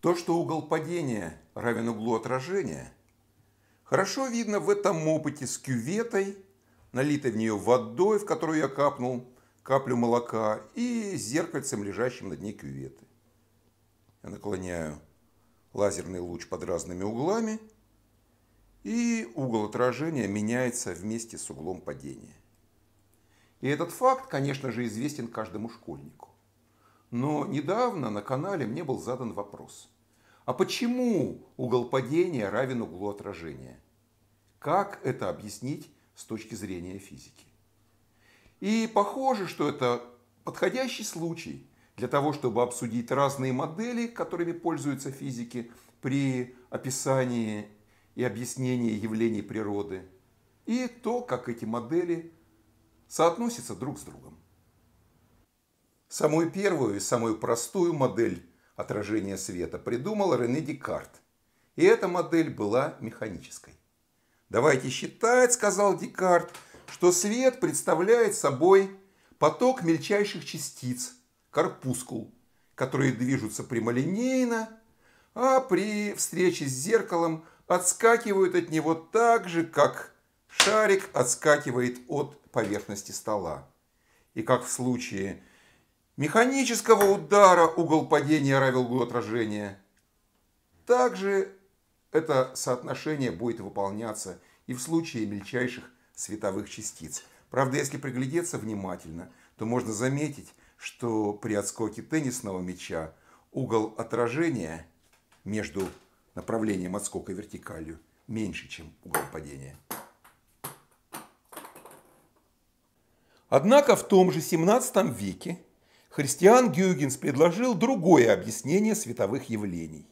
То, что угол падения равен углу отражения, хорошо видно в этом опыте с кюветой, налитой в нее водой, в которую я капнул каплю молока, и зеркальцем, лежащим на дне кюветы. Я наклоняю лазерный луч под разными углами, и угол отражения меняется вместе с углом падения. И этот факт, конечно же, известен каждому школьнику. Но недавно на канале мне был задан вопрос. А почему угол падения равен углу отражения? Как это объяснить с точки зрения физики? И похоже, что это подходящий случай для того, чтобы обсудить разные модели, которыми пользуются физики при описании и объяснении явлений природы, и то, как эти модели соотносятся друг с другом. Самую первую и самую простую модель отражения света придумал Рене Декарт. И эта модель была механической. «Давайте считать», – сказал Декарт, – «что свет представляет собой поток мельчайших частиц, корпускул, которые движутся прямолинейно, а при встрече с зеркалом отскакивают от него так же, как шарик отскакивает от поверхности стола. И как в случае механического удара угол падения равен углу отражения. Также это соотношение будет выполняться и в случае мельчайших световых частиц. Правда, если приглядеться внимательно, то можно заметить, что при отскоке теннисного мяча угол отражения между направлением отскока и вертикалью меньше, чем угол падения. Однако в том же 17 веке Христиан Гюйгенс предложил другое объяснение световых явлений.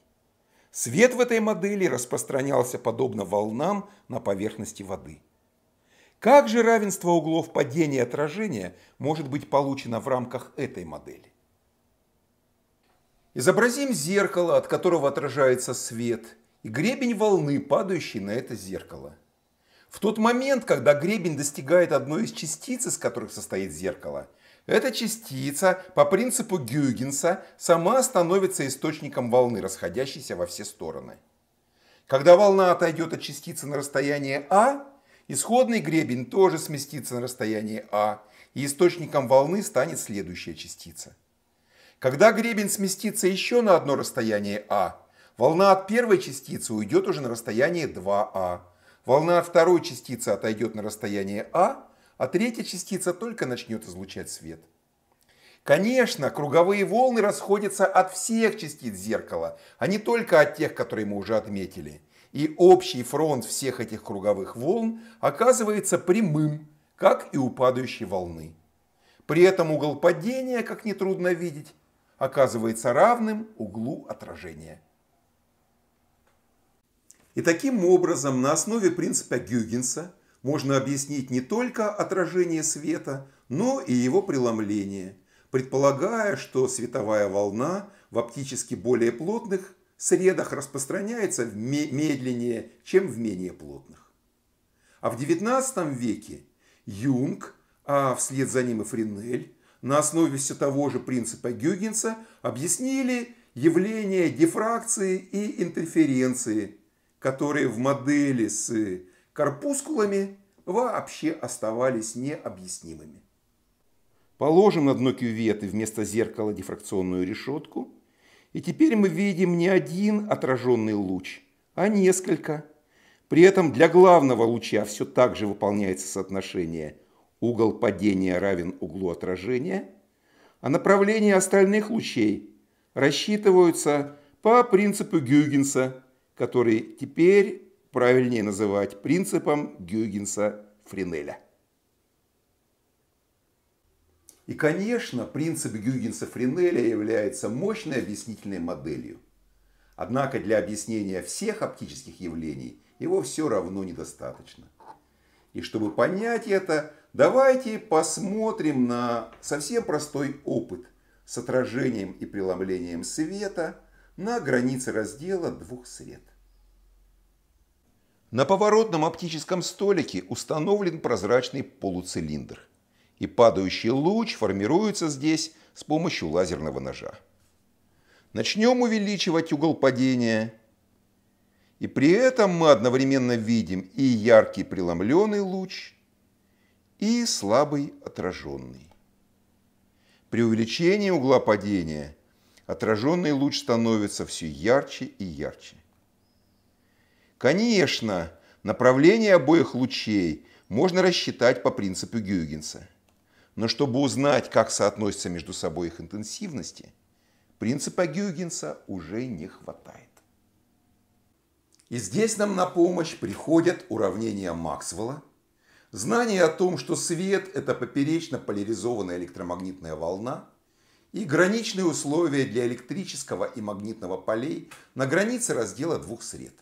Свет в этой модели распространялся подобно волнам на поверхности воды. Как же равенство углов падения и отражения может быть получено в рамках этой модели? Изобразим зеркало, от которого отражается свет, и гребень волны, падающий на это зеркало. В тот момент, когда гребень достигает одной из частиц, из которых состоит зеркало – эта частица по принципу Гюйгенса сама становится источником волны, расходящейся во все стороны. Когда волна отойдет от частицы на расстояние А, исходный гребень тоже сместится на расстояние А, и источником волны станет следующая частица. Когда гребень сместится еще на одно расстояние А, волна от первой частицы уйдет уже на расстояние 2А. А. Волна от второй частицы отойдет на расстояние А, а третья частица только начнет излучать свет. Конечно, круговые волны расходятся от всех частиц зеркала, а не только от тех, которые мы уже отметили. И общий фронт всех этих круговых волн оказывается прямым, как и у падающей волны. При этом угол падения, как нетрудно видеть, оказывается равным углу отражения. И таким образом, на основе принципа Гюгенса, можно объяснить не только отражение света, но и его преломление, предполагая, что световая волна в оптически более плотных средах распространяется медленнее, чем в менее плотных. А в XIX веке Юнг, а вслед за ним и Френель, на основе все того же принципа Гюгенса объяснили явление дифракции и интерференции, которые в модели с корпускулами вообще оставались необъяснимыми. Положим на дно кюветы вместо зеркала дифракционную решетку, и теперь мы видим не один отраженный луч, а несколько. При этом для главного луча все так же выполняется соотношение угол падения равен углу отражения, а направления остальных лучей рассчитываются по принципу Гюйгенса, который теперь правильнее называть принципом Гюйгенса-Френеля. И, конечно, принцип Гюйгенса-Френеля является мощной объяснительной моделью. Однако для объяснения всех оптических явлений его все равно недостаточно. И чтобы понять это, давайте посмотрим на совсем простой опыт с отражением и преломлением света на границе раздела двух свет. На поворотном оптическом столике установлен прозрачный полуцилиндр, и падающий луч формируется здесь с помощью лазерного ножа. Начнем увеличивать угол падения, и при этом мы одновременно видим и яркий преломленный луч, и слабый отраженный. При увеличении угла падения отраженный луч становится все ярче и ярче. Конечно, направление обоих лучей можно рассчитать по принципу Гюйгенса. Но чтобы узнать, как соотносятся между собой их интенсивности, принципа Гюйгенса уже не хватает. И здесь нам на помощь приходят уравнения Максвелла, знание о том, что свет – это поперечно поляризованная электромагнитная волна, и граничные условия для электрического и магнитного полей на границе раздела двух сред.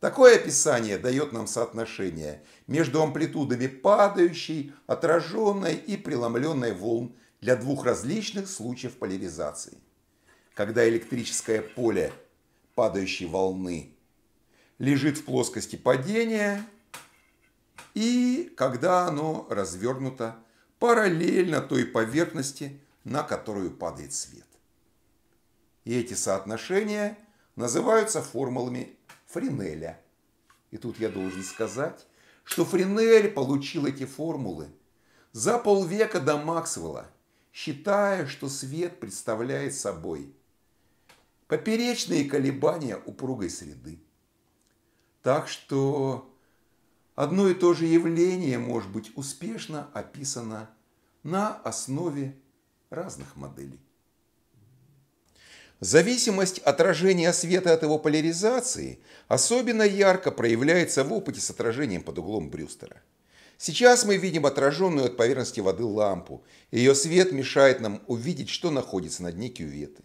Такое описание дает нам соотношение между амплитудами падающей, отраженной и преломленной волн для двух различных случаев поляризации. Когда электрическое поле падающей волны лежит в плоскости падения и когда оно развернуто параллельно той поверхности, на которую падает свет. И эти соотношения называются формулами Френеля. И тут я должен сказать, что Френель получил эти формулы за полвека до Максвелла, считая, что свет представляет собой поперечные колебания упругой среды. Так что одно и то же явление может быть успешно описано на основе разных моделей. Зависимость отражения света от его поляризации особенно ярко проявляется в опыте с отражением под углом Брюстера. Сейчас мы видим отраженную от поверхности воды лампу. Ее свет мешает нам увидеть, что находится на дне кюветы.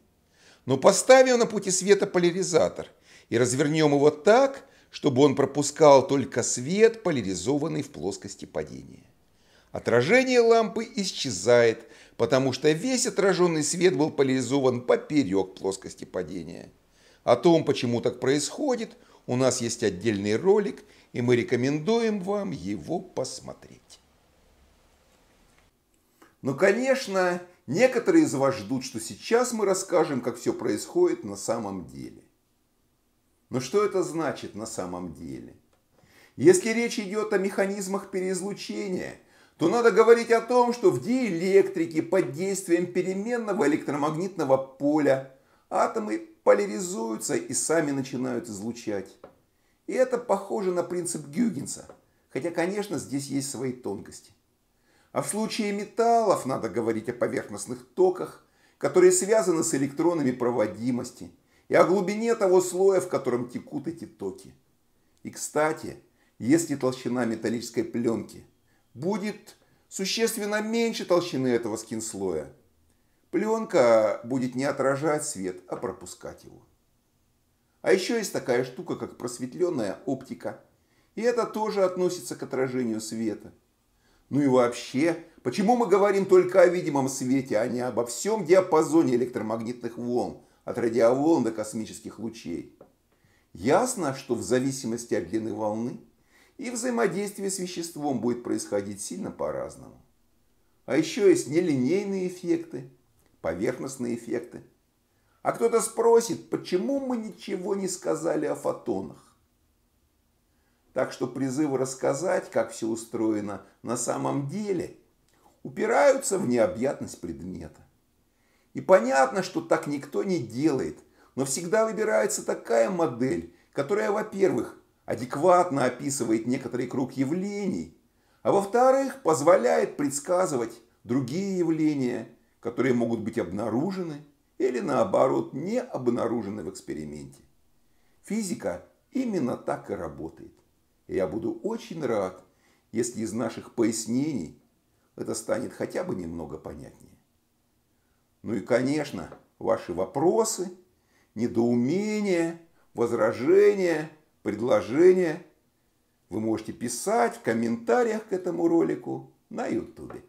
Но поставим на пути света поляризатор и развернем его так, чтобы он пропускал только свет, поляризованный в плоскости падения. Отражение лампы исчезает – потому что весь отраженный свет был поляризован поперек плоскости падения. О том, почему так происходит, у нас есть отдельный ролик, и мы рекомендуем вам его посмотреть. Но, конечно, некоторые из вас ждут, что сейчас мы расскажем, как все происходит на самом деле. Но что это значит на самом деле? Если речь идет о механизмах переизлучения – то надо говорить о том, что в диэлектрике под действием переменного электромагнитного поля атомы поляризуются и сами начинают излучать. И это похоже на принцип Гюгенса, хотя, конечно, здесь есть свои тонкости. А в случае металлов надо говорить о поверхностных токах, которые связаны с электронами проводимости, и о глубине того слоя, в котором текут эти токи. И, кстати, если толщина металлической пленки – будет существенно меньше толщины этого скин-слоя. Пленка будет не отражать свет, а пропускать его. А еще есть такая штука, как просветленная оптика. И это тоже относится к отражению света. Ну и вообще, почему мы говорим только о видимом свете, а не обо всем диапазоне электромагнитных волн, от радиоволн до космических лучей? Ясно, что в зависимости от длины волны – и взаимодействие с веществом будет происходить сильно по-разному. А еще есть нелинейные эффекты, поверхностные эффекты. А кто-то спросит, почему мы ничего не сказали о фотонах. Так что призывы рассказать, как все устроено на самом деле, упираются в необъятность предмета. И понятно, что так никто не делает, но всегда выбирается такая модель, которая, во-первых, адекватно описывает некоторый круг явлений, а во-вторых, позволяет предсказывать другие явления, которые могут быть обнаружены или наоборот не обнаружены в эксперименте. Физика именно так и работает. И я буду очень рад, если из наших пояснений это станет хотя бы немного понятнее. Ну и, конечно, ваши вопросы, недоумения, возражения – предложения вы можете писать в комментариях к этому ролику на YouTube.